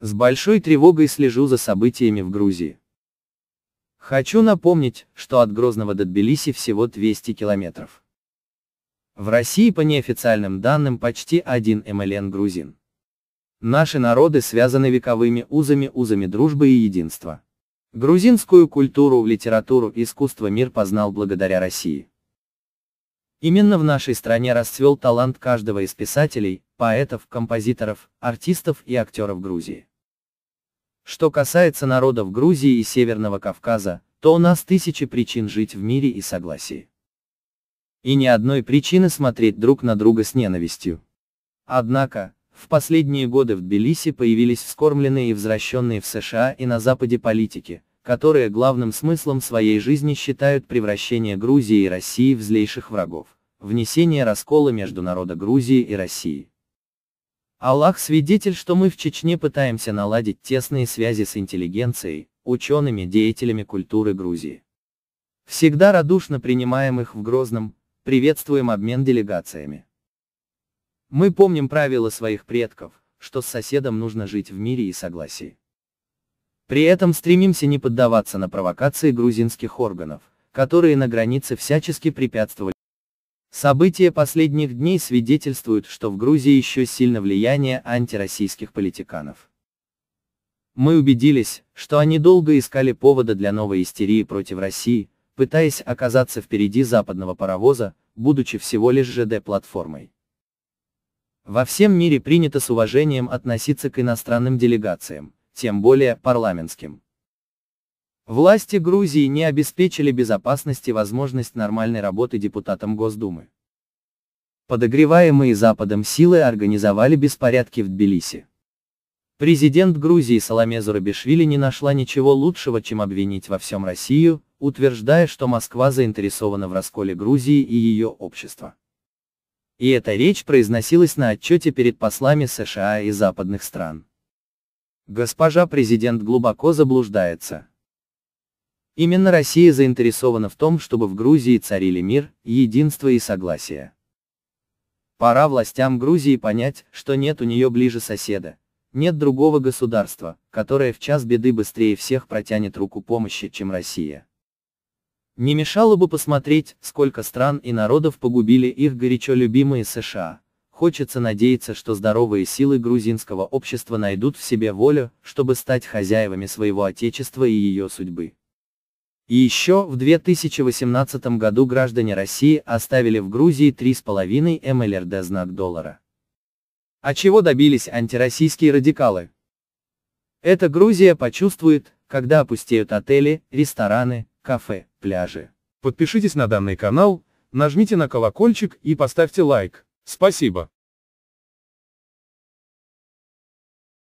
С большой тревогой слежу за событиями в Грузии. Хочу напомнить, что от Грозного до Тбилиси всего 200 километров. В России по неофициальным данным почти один МЛН грузин. Наши народы связаны вековыми узами, узами дружбы и единства. Грузинскую культуру, литературу, искусство мир познал благодаря России. Именно в нашей стране расцвел талант каждого из писателей, поэтов, композиторов, артистов и актеров Грузии. Что касается народов Грузии и Северного Кавказа, то у нас тысячи причин жить в мире и согласии. И ни одной причины смотреть друг на друга с ненавистью. Однако, в последние годы в Тбилиси появились вскормленные и возвращенные в США и на Западе политики, которые главным смыслом своей жизни считают превращение Грузии и России в злейших врагов внесение раскола между народа Грузии и России. Аллах свидетель, что мы в Чечне пытаемся наладить тесные связи с интеллигенцией, учеными, деятелями культуры Грузии. Всегда радушно принимаем их в Грозном, приветствуем обмен делегациями. Мы помним правила своих предков, что с соседом нужно жить в мире и согласии. При этом стремимся не поддаваться на провокации грузинских органов, которые на границе всячески препятствовали События последних дней свидетельствуют, что в Грузии еще сильно влияние антироссийских политиканов. Мы убедились, что они долго искали повода для новой истерии против России, пытаясь оказаться впереди западного паровоза, будучи всего лишь ЖД-платформой. Во всем мире принято с уважением относиться к иностранным делегациям, тем более парламентским. Власти Грузии не обеспечили безопасность и возможность нормальной работы депутатам Госдумы. Подогреваемые Западом силы организовали беспорядки в Тбилиси. Президент Грузии Саламе Зурабишвили не нашла ничего лучшего, чем обвинить во всем Россию, утверждая, что Москва заинтересована в расколе Грузии и ее общества. И эта речь произносилась на отчете перед послами США и западных стран. Госпожа президент глубоко заблуждается. Именно Россия заинтересована в том, чтобы в Грузии царили мир, единство и согласие. Пора властям Грузии понять, что нет у нее ближе соседа. Нет другого государства, которое в час беды быстрее всех протянет руку помощи, чем Россия. Не мешало бы посмотреть, сколько стран и народов погубили их горячо любимые США. Хочется надеяться, что здоровые силы грузинского общества найдут в себе волю, чтобы стать хозяевами своего отечества и ее судьбы. И еще в 2018 году граждане России оставили в Грузии 3,5 МЛРД знак доллара. А чего добились антироссийские радикалы? Это Грузия почувствует, когда опустеют отели, рестораны, кафе, пляжи. Подпишитесь на данный канал, нажмите на колокольчик и поставьте лайк. Спасибо.